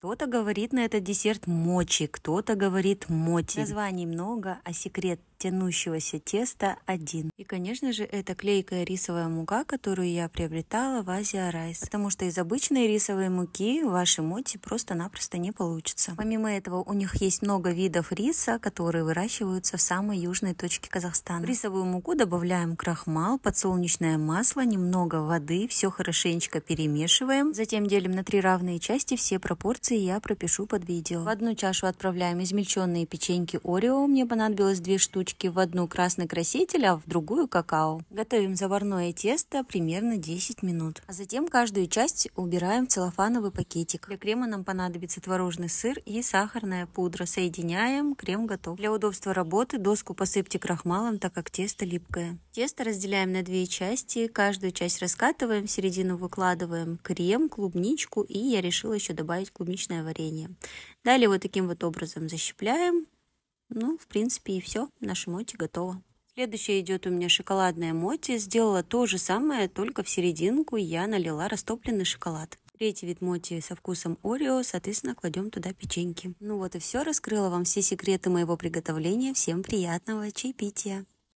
Кто-то говорит на этот десерт мочи, кто-то говорит моти. Названий много, а секрет тянущегося теста один. И, конечно же, это клейкая рисовая мука, которую я приобретала в Азия Райс, потому что из обычной рисовой муки ваши моти просто-напросто не получится. Помимо этого, у них есть много видов риса, которые выращиваются в самой южной точке Казахстана. В рисовую муку добавляем крахмал, подсолнечное масло, немного воды, все хорошенечко перемешиваем. Затем делим на три равные части, все пропорции я пропишу под видео. В одну чашу отправляем измельченные печеньки Орео, мне понадобилось две штучки баночки в одну красный краситель, а в другую какао. Готовим заварное тесто примерно 10 минут. А затем каждую часть убираем в целлофановый пакетик. Для крема нам понадобится творожный сыр и сахарная пудра. Соединяем, крем готов. Для удобства работы доску посыпьте крахмалом, так как тесто липкое. Тесто разделяем на две части, каждую часть раскатываем, в середину выкладываем крем, клубничку и я решила еще добавить клубничное варенье. Далее вот таким вот образом защипляем ну, в принципе, и все. Наша моти готова. Следующая идет у меня шоколадная моти. Сделала то же самое, только в серединку я налила растопленный шоколад. Третий вид моти со вкусом Орео, соответственно, кладем туда печеньки. Ну вот и все, раскрыла вам все секреты моего приготовления. Всем приятного чаепития!